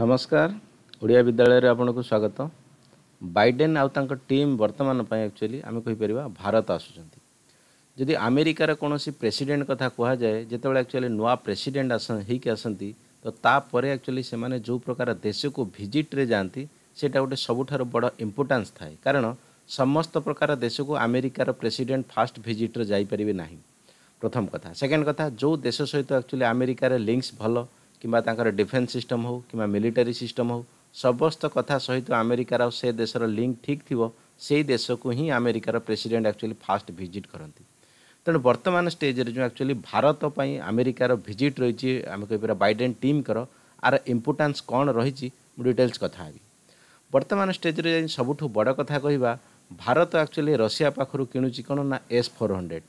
ନମସ୍କାର ଓଡ଼ିଆ ବିଦ୍ୟାଳୟରେ ଆପଣଙ୍କୁ ସ୍ୱାଗତ ବାଇଡେନ୍ ଆଉ ତାଙ୍କ ଟିମ୍ ବର୍ତ୍ତମାନ ପାଇଁ ଆକ୍ଚୁଆଲି ଆମେ କହିପାରିବା ଭାରତ ଆସୁଛନ୍ତି ଯଦି ଆମେରିକାର କୌଣସି ପ୍ରେସିଡେଣ୍ଟ କଥା କୁହାଯାଏ ଯେତେବେଳେ ଆକ୍ଚୁଆଲି ନୂଆ ପ୍ରେସିଡେଣ୍ଟ ଆସ ହେଇକି ଆସନ୍ତି ତ ତାପରେ ଆକ୍ଚୁଆଲି ସେମାନେ ଯେଉଁ ପ୍ରକାର ଦେଶକୁ ଭିଜିଟ୍ରେ ଯାଆନ୍ତି ସେଇଟା ଗୋଟେ ସବୁଠାରୁ ବଡ଼ ଇମ୍ପୋର୍ଟାନ୍ସ ଥାଏ କାରଣ ସମସ୍ତ ପ୍ରକାର ଦେଶକୁ ଆମେରିକାର ପ୍ରେସିଡେଣ୍ଟ ଫାଷ୍ଟ ଭିଜିଟ୍ରେ ଯାଇପାରିବେ ନାହିଁ ପ୍ରଥମ କଥା ସେକେଣ୍ଡ କଥା ଯେଉଁ ଦେଶ ସହିତ ଆକ୍ଚୁଆଲି ଆମେରିକାର ଲିଙ୍କ୍ସ ଭଲ କିମ୍ବା ତାଙ୍କର ଡିଫେନ୍ସ ସିଷ୍ଟମ୍ ହେଉ କିମ୍ବା মিলিଟାରୀ ସିଷ୍ଟମ୍ ହେଉ ସମସ୍ତ କଥା ସହିତ ଆମେରିକାର ଆଉ ସେ ଦେଶର ଲିଙ୍କ୍ ଠିକ୍ ଥିବ ସେଇ ଦେଶକୁ ହିଁ ଆମେରିକାର ପ୍ରେସିଡେଣ୍ଟ ଆକ୍ଚୁଆଲି ଫାଷ୍ଟ ଭିଜିଟ୍ କରନ୍ତି ତେଣୁ ବର୍ତ୍ତମାନ ଷ୍ଟେଜ୍ରେ ଯେଉଁ ଆକ୍ଚୁଆଲି ଭାରତ ପାଇଁ ଆମେରିକାର ଭିଜିଟ୍ ରହିଛି ଆମେ କହିପାରିବା ବାଇଡେନ୍ ଟିମ୍ଙ୍କର ଆର ଇମ୍ପୋର୍ଟାନ୍ସ କ'ଣ ରହିଛି ମୁଁ ଡିଟେଲ୍ସ କଥା ହେବି ବର୍ତ୍ତମାନ ଷ୍ଟେଜ୍ରେ ଯାଇ ସବୁଠୁ ବଡ଼ କଥା କହିବା ଭାରତ ଆକ୍ଚୁଆଲି ରଷିଆ ପାଖରୁ କିଣୁଛି କ'ଣ ନା ଏସ୍ ଫୋର୍ ହଣ୍ଡ୍ରେଡ଼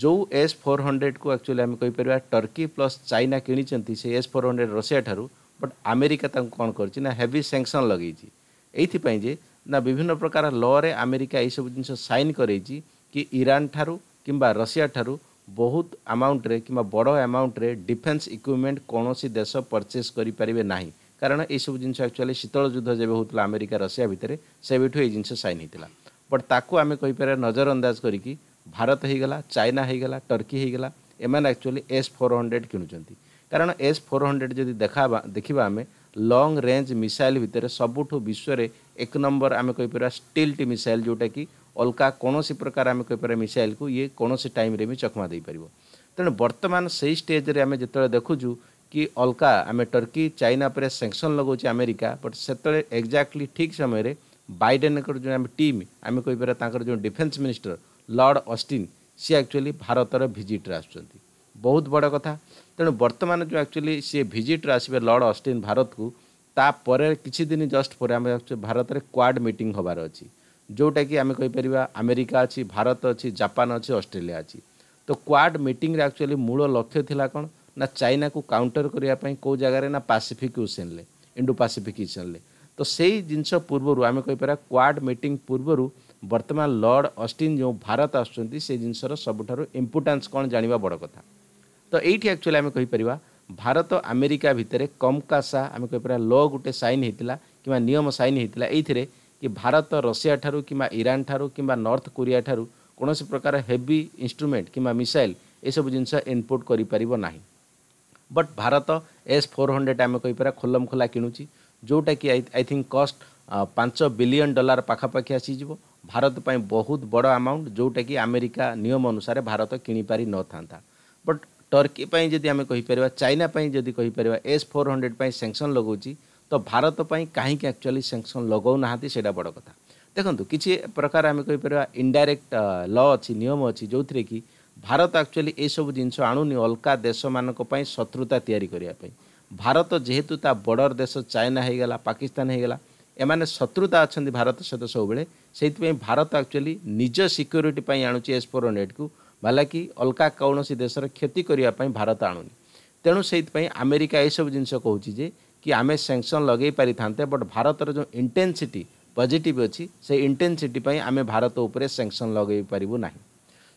ଯେଉଁ ଏସ୍ ଫୋର୍ ହଣ୍ଡ୍ରେଡ଼କୁ ଆକ୍ଚୁଆଲି ଆମେ କହିପାରିବା ଟର୍କି ପ୍ଲସ୍ ଚାଇନା କିଣିଛନ୍ତି ସେ ଏସ୍ ଫୋର୍ ହଣ୍ଡ୍ରେଡ଼ ରଷିଆ ଠାରୁ ବଟ୍ ଆମେରିକା ତାଙ୍କୁ କ'ଣ କରିଛି ନା ହେଭି ସେଙ୍କସନ୍ ଲଗେଇଛି ଏଇଥିପାଇଁ ଯେ ନା ବିଭିନ୍ନ ପ୍ରକାର ଲରେ ଆମେରିକା ଏହିସବୁ ଜିନିଷ ସାଇନ୍ କରେଇଛି କି ଇରାନ୍ ଠାରୁ କିମ୍ବା ରଷିଆ ଠାରୁ ବହୁତ ଆମାଉଣ୍ଟରେ କିମ୍ବା ବଡ଼ ଆମାଉଣ୍ଟରେ ଡିଫେନ୍ସ ଇକ୍ୱିପମେଣ୍ଟ କୌଣସି ଦେଶ ପରଚେସ୍ କରିପାରିବେ ନାହିଁ କାରଣ ଏଇସବୁ ଜିନିଷ ଆକ୍ଚୁଆଲି ଶୀତଳ ଯୁଦ୍ଧ ଯେବେ ହେଉଥିଲା ଆମେରିକା ରଷିଆ ଭିତରେ ସେବେଠୁ ଏଇ ଜିନିଷ ସାଇନ୍ ହେଇଥିଲା ବଟ୍ ତାକୁ ଆମେ କହିପାରିବା ନଜରଅନ୍ଦାଜ କରିକି भारत हो गला चाइना हो गला टर्की होगा um actually S four hundred किणुंट कारण एस फोर हंड्रेड जी देखा देखा आम लंग रेज मिसाइल भितर सब विश्व में एक नंबर आम कहीपर स्टिल्ट मिसाइल जोटा कि अलका कौन सी प्रकार आम कहीपर मिसाइल को ये कौन टाइम भी चकमा दे पार तेणु बर्तमान से ही स्टेज में आम जो देखु कि अलका आम टर्की चाइना पर सैक्शन लगोच आमेरिका बट से एक्जाक्टली ठिक समय बैडेन जो टीम आम कहीपर तर जो डिफेन्स मिनिस्टर ଲର୍ଡ଼ ଅଷ୍ଟିନ୍ ସିଏ ଆକ୍ଚୁଆଲି ଭାରତର ଭିଜିଟ୍ରେ ଆସୁଛନ୍ତି ବହୁତ ବଡ଼ କଥା ତେଣୁ ବର୍ତ୍ତମାନ ଯେଉଁ ଆକ୍ଚୁଆଲି ସିଏ ଭିଜିଟ୍ରେ ଆସିବେ ଲର୍ଡ଼ ଅଷ୍ଟିନ୍ ଭାରତକୁ ତାପରେ କିଛି ଦିନ ଜଷ୍ଟ ପରେ ଆମେ ଭାରତରେ କ୍ୱାଡ଼ ମିଟିଂ ହେବାର ଅଛି ଯେଉଁଟାକି ଆମେ କହିପାରିବା ଆମେରିକା ଅଛି ଭାରତ ଅଛି ଜାପାନ ଅଛି ଅଷ୍ଟ୍ରେଲିଆ ଅଛି ତ କ୍ୱାଡ଼ ମିଟିଂରେ ଆକ୍ଚୁଆଲି ମୂଳ ଲକ୍ଷ୍ୟ ଥିଲା କ'ଣ ନା ଚାଇନାକୁ କାଉଣ୍ଟର କରିବା ପାଇଁ କେଉଁ ଜାଗାରେ ନା ପାସିଫିକ୍ ଓସିଆନ୍ରେ ଇଣ୍ଡୋ ପାସିଫିକ୍ ଓସିଆନ୍ରେ ତ ସେଇ ଜିନିଷ ପୂର୍ବରୁ ଆମେ କହିପାରିବା କ୍ୱାଡ଼ ମିଟିଂ ପୂର୍ବରୁ ବର୍ତ୍ତମାନ ଲର୍ଡ଼ ଅଷ୍ଟିନ୍ ଯେଉଁ ଭାରତ ଆସୁଛନ୍ତି ସେ ଜିନିଷର ସବୁଠାରୁ ଇମ୍ପୋର୍ଟାନ୍ସ କ'ଣ ଜାଣିବା ବଡ଼ କଥା ତ ଏଇଠି ଆକ୍ଚୁଆଲି ଆମେ କହିପାରିବା ଭାରତ ଆମେରିକା ଭିତରେ କମ୍ କାସା ଆମେ କହିପାରିବା ଲ ଗୋଟେ ସାଇନ୍ ହୋଇଥିଲା କିମ୍ବା ନିୟମ ସାଇନ୍ ହୋଇଥିଲା ଏଇଥିରେ କି ଭାରତ ରଷିଆ ଠାରୁ କିମ୍ବା ଇରାନ ଠାରୁ କିମ୍ବା ନର୍ଥ କୋରିଆ ଠାରୁ କୌଣସି ପ୍ରକାର ହେଭି ଇନ୍ଷ୍ଟ୍ରୁମେଣ୍ଟ କିମ୍ବା ମିସାଇଲ୍ ଏସବୁ ଜିନିଷ ଇନ୍ପୁଟ୍ କରିପାରିବ ନାହିଁ ବଟ୍ ଭାରତ ଏସ୍ ଫୋର୍ ହଣ୍ଡ୍ରେଡ଼ ଆମେ କହିପାରିବା ଖୋଲମ ଖୋଲା କିଣୁଛି ଯେଉଁଟାକି ଆଇ ଆଇ ଥିଙ୍କ କଷ୍ଟ ପାଞ୍ଚ ବିଲିୟନ ଡଲାର ପାଖାପାଖି ଆସିଯିବ ଭାରତ ପାଇଁ ବହୁତ ବଡ଼ ଆମାଉଣ୍ଟ ଯେଉଁଟାକି ଆମେରିକା ନିୟମ ଅନୁସାରେ ଭାରତ କିଣିପାରିନଥାନ୍ତା ବଟ୍ ଟର୍କି ପାଇଁ ଯଦି ଆମେ କହିପାରିବା ଚାଇନା ପାଇଁ ଯଦି କହିପାରିବା ଏସ୍ ଫୋର୍ ହଣ୍ଡ୍ରେଡ଼୍ ପାଇଁ ସେକ୍ସନ୍ ଲଗାଉଛି ତ ଭାରତ ପାଇଁ କାହିଁକି ଆକ୍ଚୁଆଲି ସେକ୍ସନ୍ ଲଗାଉନାହାନ୍ତି ସେଇଟା ବଡ଼ କଥା ଦେଖନ୍ତୁ କିଛି ପ୍ରକାର ଆମେ କହିପାରିବା ଇନଡାଇରେକ୍ଟ ଲ ଅଛି ନିୟମ ଅଛି ଯେଉଁଥିରେ କି ଭାରତ ଆକ୍ଚୁଆଲି ଏସବୁ ଜିନିଷ ଆଣୁନି ଅଲଗା ଦେଶମାନଙ୍କ ପାଇଁ ଶତ୍ରୁତା ତିଆରି କରିବା ପାଇଁ ଭାରତ ଯେହେତୁ ତା ବର୍ଡ଼ର ଦେଶ ଚାଇନା ହେଇଗଲା ପାକିସ୍ତାନ ହେଇଗଲା ଏମାନେ ଶତ୍ରୁତା ଅଛନ୍ତି ଭାରତ ସହିତ ସବୁବେଳେ ସେଇଥିପାଇଁ ଭାରତ ଆକ୍ଚୁଆଲି ନିଜ ସିକ୍ୟୁରିଟି ପାଇଁ ଆଣୁଛି ଏସ୍ ଫୋର୍ ହଣ୍ଡ୍ରେଡ଼୍କୁ ବାଲାକି ଅଲଗା କୌଣସି ଦେଶର କ୍ଷତି କରିବା ପାଇଁ ଭାରତ ଆଣୁନି ତେଣୁ ସେଇଥିପାଇଁ ଆମେରିକା ଏସବୁ ଜିନିଷ କହୁଛି ଯେ କି ଆମେ ସ୍ୟାଙ୍କସନ୍ ଲଗାଇ ପାରିଥାନ୍ତେ ବଟ୍ ଭାରତର ଯେଉଁ ଇଣ୍ଟେନ୍ସିଟି ପଜିଟିଭ୍ ଅଛି ସେ ଇଣ୍ଟେନ୍ସିଟି ପାଇଁ ଆମେ ଭାରତ ଉପରେ ସ୍ୟାଙ୍କସନ୍ ଲଗାଇ ପାରିବୁ ନାହିଁ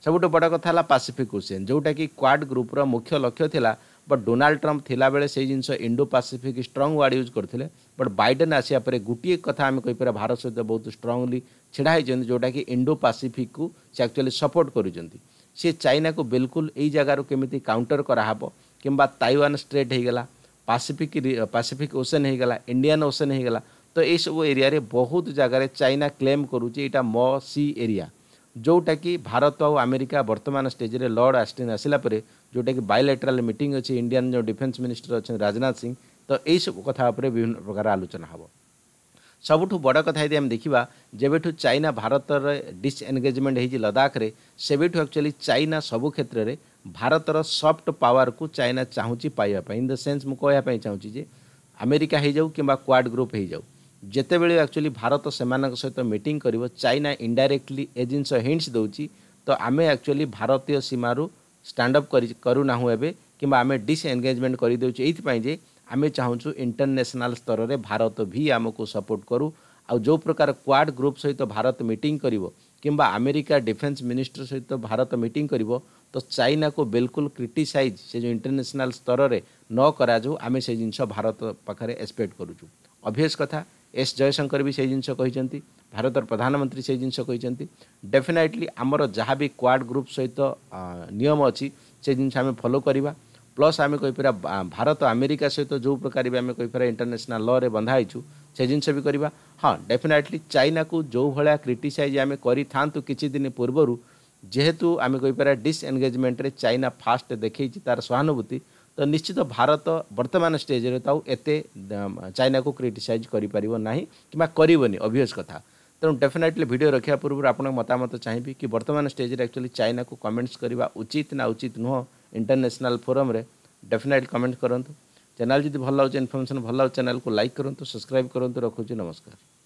ସବୁଠୁ ବଡ଼ କଥା ହେଲା ପାସିଫିକ୍ ଓସିଆନ୍ ଯେଉଁଟାକି କ୍ୱାଡ୍ ଗ୍ରୁପ୍ର ମୁଖ୍ୟ ଲକ୍ଷ୍ୟ ଥିଲା ବଟ୍ ଡୋନାଲ୍ଡ ଟ୍ରମ୍ପ ଥିଲାବେଳେ ସେଇ ଜିନିଷ Indo Pacific strong word use କରିଥିଲେ ବଟ୍ ବାଇଡେନ୍ ଆସିବା ପରେ ଗୋଟିଏ କଥା ଆମେ କହିପାରିବା ଭାରତ ସହିତ ବହୁତ ଷ୍ଟ୍ରଙ୍ଗଲି ଛିଡ଼ା ହେଇଛନ୍ତି ଯେଉଁଟାକି ଇଣ୍ଡୋ ପାସିଫିକ୍କୁ ସେ ଆକ୍ଚୁଆଲି ସପୋର୍ଟ କରୁଛନ୍ତି ସେ ଚାଇନାକୁ ବିଲକୁଲ ଏଇ ଜାଗାରୁ କେମିତି କାଉଣ୍ଟର କରାହେବ କିମ୍ବା ତାଇୱାନ ଷ୍ଟ୍ରେଟ୍ ହେଇଗଲା ପାସିଫିକ୍ ପାସିଫିକ୍ ଓସେନ୍ ହେଇଗଲା ଇଣ୍ଡିଆନ୍ ଓସେନ୍ ହେଇଗଲା ତ ଏଇସବୁ ଏରିଆରେ ବହୁତ ଜାଗାରେ ଚାଇନା କ୍ଲେମ୍ କରୁଛି ଏଇଟା ମ ସି ଏରିଆ ଯେଉଁଟାକି ଭାରତ ଆଉ ଆମେରିକା ବର୍ତ୍ତମାନ ଷ୍ଟେଜ୍ରେ ଲର୍ଡ଼ ଆଷ୍ଟିନ୍ ଆସିଲା ପରେ ଯେଉଁଟାକି ବାୟୋଲେଟ୍ରାଲ୍ ମିଟିଂ ଅଛି ଇଣ୍ଡିଆନ୍ ଯେଉଁ ଡିଫେନ୍ସ ମିନିଷ୍ଟର ଅଛନ୍ତି ରାଜନାଥ ସିଂ ତ ଏଇସବୁ କଥା ଉପରେ ବିଭିନ୍ନ ପ୍ରକାର ଆଲୋଚନା ହେବ ସବୁଠୁ ବଡ଼ କଥା ଯଦି ଆମେ ଦେଖିବା ଯେବେଠୁ ଚାଇନା ଭାରତରେ ଡିସ୍ଏନଗେଜମେଣ୍ଟ ହେଇଛି ଲଦାଖରେ ସେବେଠୁ ଆକ୍ଚୁଆଲି ଚାଇନା ସବୁ କ୍ଷେତ୍ରରେ ଭାରତର ସଫ୍ଟ ପାୱାରକୁ ଚାଇନା ଚାହୁଁଛି ପାଇବା ପାଇଁ ଇନ୍ ଦ ସେନ୍ସ ମୁଁ କହିବା ପାଇଁ ଚାହୁଁଛି ଯେ ଆମେରିକା ହେଇଯାଉ କିମ୍ବା କ୍ୱାଡ୍ ଗ୍ରୁପ୍ ହେଇଯାଉ ଯେତେବେଳେ ଆକ୍ଚୁଆଲି ଭାରତ ସେମାନଙ୍କ ସହିତ ମିଟିଂ କରିବ ଚାଇନା ଇଣ୍ଡାଇରେକ୍ଟଲି ଏ ଜିନିଷ ହିଣ୍ଟସ୍ ଦେଉଛି ତ ଆମେ ଆକ୍ଚୁଆଲି ଭାରତୀୟ ସୀମାରୁ स्टाणअप करूना कि आम डिसएंगेजमेंट करदे ये आम चाहूँ इंटरनेशनाल स्तर में भारत भी आम को सपोर्ट करूँ आ जो प्रकार क्वाड ग्रुप सहित तो भारत मीट कर किंबा अमेरिका डिफेंस मिनिस्टर सहित तो भारत मीट कर तो चाइना को बिल्कुल क्रिटिसाइज से जो इंटरनेशनल स्तर में नक आम से जिन भारत पाखे एक्सपेक्ट करुचु अभीयस कथा ଏସ୍ ଜୟଶଙ୍କର ବି ସେଇ ଜିନିଷ କହିଛନ୍ତି ଭାରତର ପ୍ରଧାନମନ୍ତ୍ରୀ ସେଇ ଜିନିଷ କହିଛନ୍ତି ଡେଫିନାଇଟଲି ଆମର ଯାହା ବି କ୍ୱାଡ଼ ଗ୍ରୁପ୍ ସହିତ ନିୟମ ଅଛି ସେ ଜିନିଷ ଆମେ ଫଲୋ କରିବା ପ୍ଲସ୍ ଆମେ କହିପାରିବା ଭାରତ ଆମେରିକା ସହିତ ଯେଉଁ ପ୍ରକାର ବି ଆମେ କହିପାରିବା ଇଣ୍ଟରନ୍ୟାସନାଲ୍ ଲରେ ବନ୍ଧା ହେଇଛୁ ସେ ଜିନିଷ ବି କରିବା ହଁ ଡେଫିନାଇଟଲି ଚାଇନାକୁ ଯେଉଁ ଭଳିଆ କ୍ରିଟିସାଇଜ୍ ଆମେ କରିଥାନ୍ତୁ କିଛି ଦିନ ପୂର୍ବରୁ ଯେହେତୁ ଆମେ କହିପାରିବା ଡିସ୍ଏନଗେଜମେଣ୍ଟରେ ଚାଇନା ଫାଷ୍ଟ ଦେଖେଇଛି ତା'ର ସହାନୁଭୂତି तो निश्चित भारत बर्तमान स्टेज एत चाइना को क्रिटिसाइज करना कि अभियस तेणु डेफिनेटली भिड रखा पूर्व आप मतामत चाहिए कि बर्तमान स्टेज एक्चुअली चाइना को कमेंट्स करवा उचित ना उचित नुह इंटरनेशनल फोरम डेफिनेटली कमेंट करूँ चैनल जी भल लगे इनफर्मेशन भल लगे चैनल को लाइक करूँ सब्सक्राइब करूँ रखुच नमस्कार